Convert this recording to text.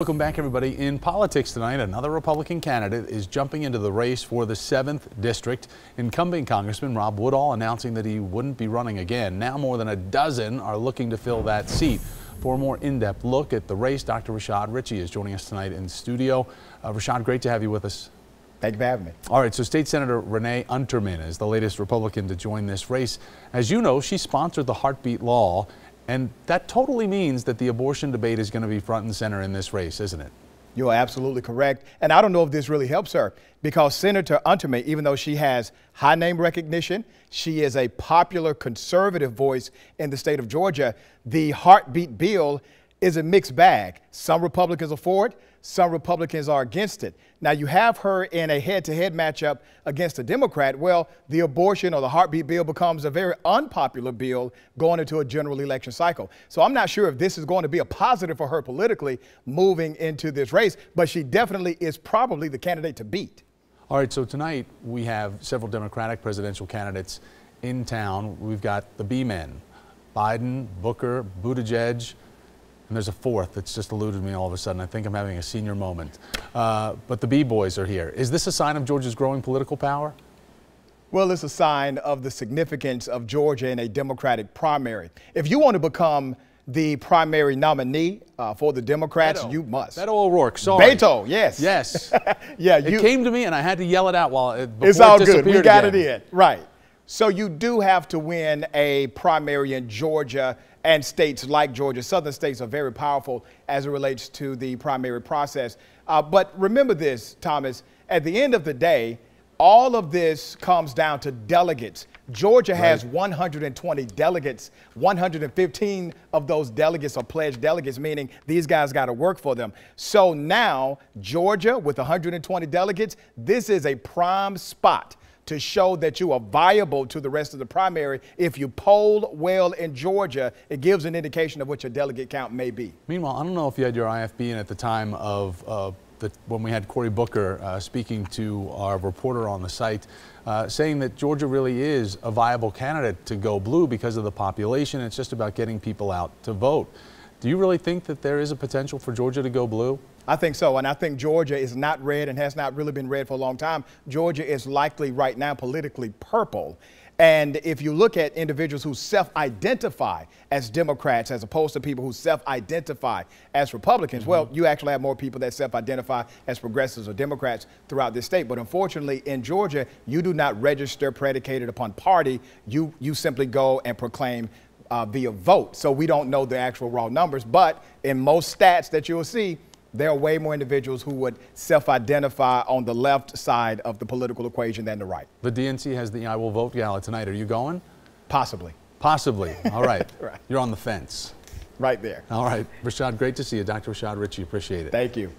Welcome back, everybody. In politics tonight, another Republican candidate is jumping into the race for the 7th District. Incumbent Congressman Rob Woodall announcing that he wouldn't be running again. Now more than a dozen are looking to fill that seat. For a more in-depth look at the race, Dr. Rashad Ritchie is joining us tonight in studio. Uh, Rashad, great to have you with us. Thank you for having me. All right, so State Senator Renee Unterman is the latest Republican to join this race. As you know, she sponsored the heartbeat law and that totally means that the abortion debate is going to be front and center in this race, isn't it? You're absolutely correct. And I don't know if this really helps her because Senator Unterman, even though she has high name recognition, she is a popular conservative voice in the state of Georgia. The heartbeat bill is a mixed bag. Some Republicans are for it, some Republicans are against it. Now, you have her in a head to head matchup against a Democrat. Well, the abortion or the heartbeat bill becomes a very unpopular bill going into a general election cycle. So I'm not sure if this is going to be a positive for her politically moving into this race, but she definitely is probably the candidate to beat. All right, so tonight we have several Democratic presidential candidates in town. We've got the B men Biden, Booker, Buttigieg and there's a fourth that's just eluded me all of a sudden. I think I'm having a senior moment. Uh, but the B-Boys are here. Is this a sign of Georgia's growing political power? Well, it's a sign of the significance of Georgia in a Democratic primary. If you want to become the primary nominee uh, for the Democrats, Beto. you must. Beto O'Rourke, sorry. Beto, yes. Yes. yeah, you. It came to me and I had to yell it out while uh, it, before It's all good. We got again. it in. Right. So you do have to win a primary in Georgia and states like Georgia. Southern states are very powerful as it relates to the primary process. Uh, but remember this, Thomas, at the end of the day, all of this comes down to delegates. Georgia right. has 120 delegates. 115 of those delegates are pledged delegates, meaning these guys got to work for them. So now, Georgia with 120 delegates, this is a prime spot to show that you are viable to the rest of the primary. If you poll well in Georgia, it gives an indication of what your delegate count may be. Meanwhile, I don't know if you had your IFB in at the time of. Uh, the, when we had Cory Booker uh, speaking to our reporter on the site, uh, saying that Georgia really is a viable candidate to go blue because of the population. It's just about getting people out to vote. Do you really think that there is a potential for Georgia to go blue? I think so. And I think Georgia is not red and has not really been red for a long time. Georgia is likely right now politically purple. And if you look at individuals who self identify as Democrats as opposed to people who self identify as Republicans, mm -hmm. well, mm-hmm. you actually have more people that self identify as progressives or Democrats throughout this state. But unfortunately, in Georgia, you do not register predicated upon party. You, you simply go and proclaim uh, via vote. So we don't know the actual raw numbers. But in most stats that you'll see, there are way more individuals who would self identify on the left side of the political equation than the right. The DNC has the I will vote gala tonight. Are you going? Possibly. Possibly. All right. right. You're on the fence. Right there. All right. Rashad, great to see you. Dr. Rashad Ritchie, appreciate it. Thank you.